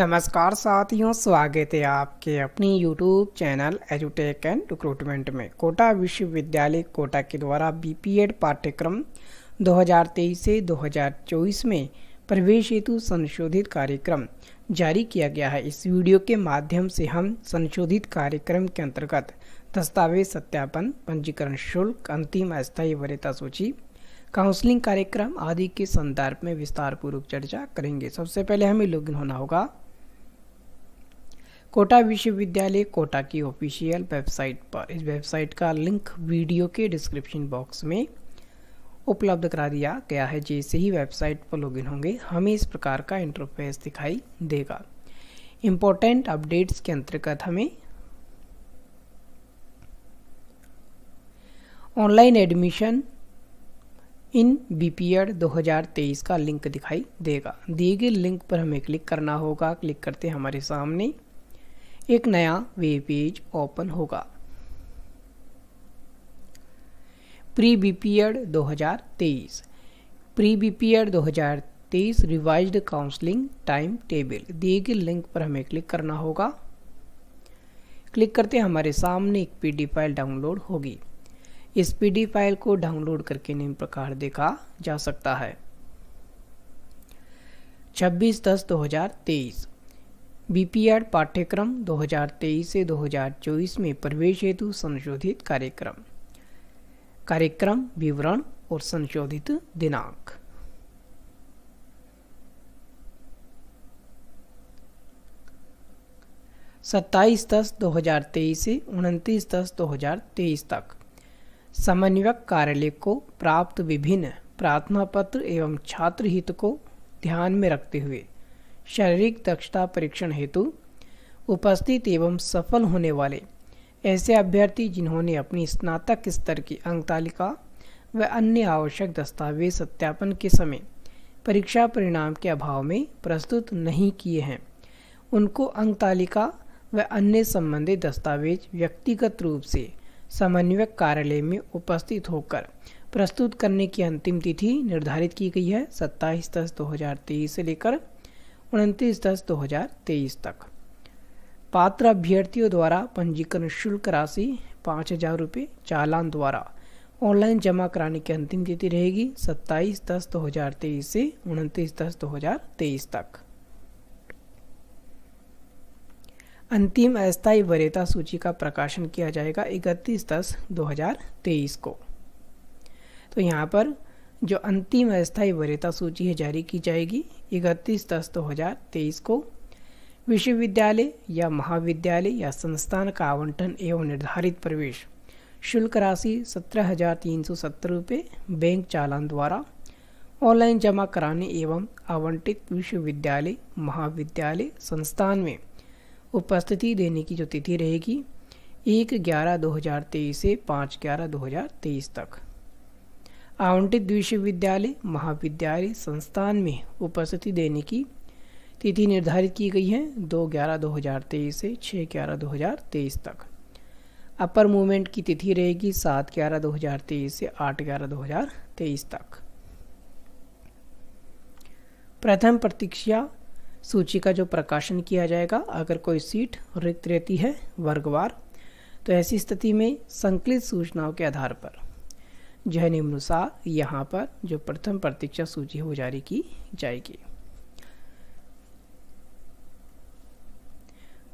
नमस्कार साथियों स्वागत है आपके अपनी यूट्यूब चैनल एजुटेक एंड रिक्रूटमेंट में कोटा विश्वविद्यालय कोटा के द्वारा बीपीएड पाठ्यक्रम 2023 से 2024 में प्रवेश हेतु संशोधित कार्यक्रम जारी किया गया है इस वीडियो के माध्यम से हम संशोधित कार्यक्रम के अंतर्गत दस्तावेज सत्यापन पंजीकरण शुल्क अंतिम अस्थायी वरीयता सूची काउंसलिंग कार्यक्रम आदि के संदर्भ में विस्तार पूर्वक चर्चा करेंगे सबसे पहले हमें लॉगिन होना होगा कोटा विश्वविद्यालय कोटा की ऑफिशियल वेबसाइट पर इस वेबसाइट का लिंक वीडियो के डिस्क्रिप्शन बॉक्स में उपलब्ध करा दिया गया है जैसे ही वेबसाइट पर लॉगिन होंगे हमें इस प्रकार का इंटरफेस दिखाई देगा इम्पोर्टेंट अपडेट्स के अंतर्गत हमें online admission in B P Ed दो का लिंक दिखाई देगा दिए गए लिंक पर हमें क्लिक करना होगा क्लिक करते हमारे सामने एक नया वेब पेज ओपन होगा pre B B P Ed 2023 pre B B P Ed 2023 revised counselling time table दिए गए लिंक पर हमें क्लिक करना होगा क्लिक करते हमारे सामने एक पीडी फाइल डाउनलोड होगी इस पीडी फाइल को डाउनलोड करके निम्न प्रकार देखा जा सकता है 26 दस 2023 बीपीआर पाठ्यक्रम 2023 से 2024 में प्रवेश हेतु संशोधित कार्यक्रम कार्यक्रम विवरण और संशोधित दिनांक सत्ताईस दस 2023 से उनतीस दस 2023 तक समन्वयक कार्यालय को प्राप्त विभिन्न प्रार्थना पत्र एवं छात्र हित को ध्यान में रखते हुए शारीरिक दक्षता परीक्षण हेतु उपस्थित एवं सफल होने वाले ऐसे अभ्यर्थी जिन्होंने अपनी स्नातक स्तर की अंक तालिका व अन्य आवश्यक दस्तावेज सत्यापन के समय परीक्षा परिणाम के अभाव में प्रस्तुत नहीं किए हैं उनको अंक तालिका व अन्य संबंधित दस्तावेज व्यक्तिगत रूप से समन्वयक कार्यालय में उपस्थित होकर प्रस्तुत करने की अंतिम तिथि निर्धारित की गई है सत्ताईस दस दो हजार तेईस से लेकर उनतीस दस दो हजार तेईस तक पात्र अभ्यर्थियों द्वारा पंजीकरण शुल्क राशि पाँच हजार रुपये चालान द्वारा ऑनलाइन जमा कराने की अंतिम तिथि रहेगी सत्ताईस दस दो हजार तेईस से उनतीस दस दो हजार तेईस तक अंतिम अस्थायी वरीयता सूची का प्रकाशन किया जाएगा इकतीस दस दो हजार तेईस को तो यहाँ पर जो अंतिम अस्थायी वरीयता सूची है जारी की जाएगी इकतीस दस दो हज़ार तेईस को विश्वविद्यालय या महाविद्यालय या संस्थान का आवंटन एवं निर्धारित प्रवेश शुल्क राशि सत्रह हज़ार तीन सौ सत्तर रुपये बैंक चालान द्वारा ऑनलाइन जमा कराने एवं आवंटित विश्वविद्यालय महाविद्यालय संस्थान में उपस्थिति देने की जो तिथि रहेगी एक ग्यारह दो हज़ार तेईस से पाँच ग्यारह दो हज़ार तेईस तक आवंटित विश्वविद्यालय महाविद्यालय संस्थान में उपस्थिति देने की तिथि निर्धारित की गई है दो ग्यारह दो हज़ार तेईस से छः ग्यारह दो हज़ार तेईस तक अपर मूवमेंट की तिथि रहेगी सात ग्यारह दो हज़ार तेईस से आठ ग्यारह दो हज़ार तेईस तक प्रथम प्रतीक्षा सूची का जो प्रकाशन किया जाएगा अगर कोई सीट रिक्त रहती है वर्गवार तो ऐसी स्थिति में संकलित सूचनाओं के आधार पर जो है निम्नुसार यहाँ पर जो प्रथम प्रतीक्षा सूची है वो जारी की जाएगी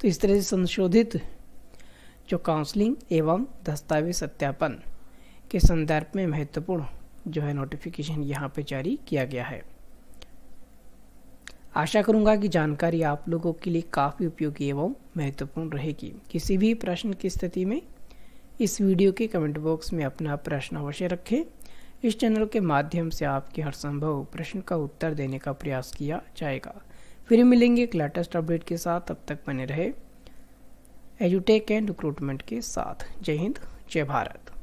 तो इस तरह से संशोधित जो काउंसलिंग एवं दस्तावेज सत्यापन के संदर्भ में महत्वपूर्ण जो है नोटिफिकेशन यहाँ पे जारी किया गया है आशा करूँगा कि जानकारी आप लोगों के लिए काफ़ी उपयोगी एवं महत्वपूर्ण रहेगी किसी भी प्रश्न की स्थिति में इस वीडियो के कमेंट बॉक्स में अपना प्रश्न अवश्य रखें इस चैनल के माध्यम से आपके हर संभव प्रश्न का उत्तर देने का प्रयास किया जाएगा फिर मिलेंगे एक लेटेस्ट अपडेट के साथ अब तक बने रहे एजुटेक एंड रिक्रूटमेंट के साथ जय हिंद जय भारत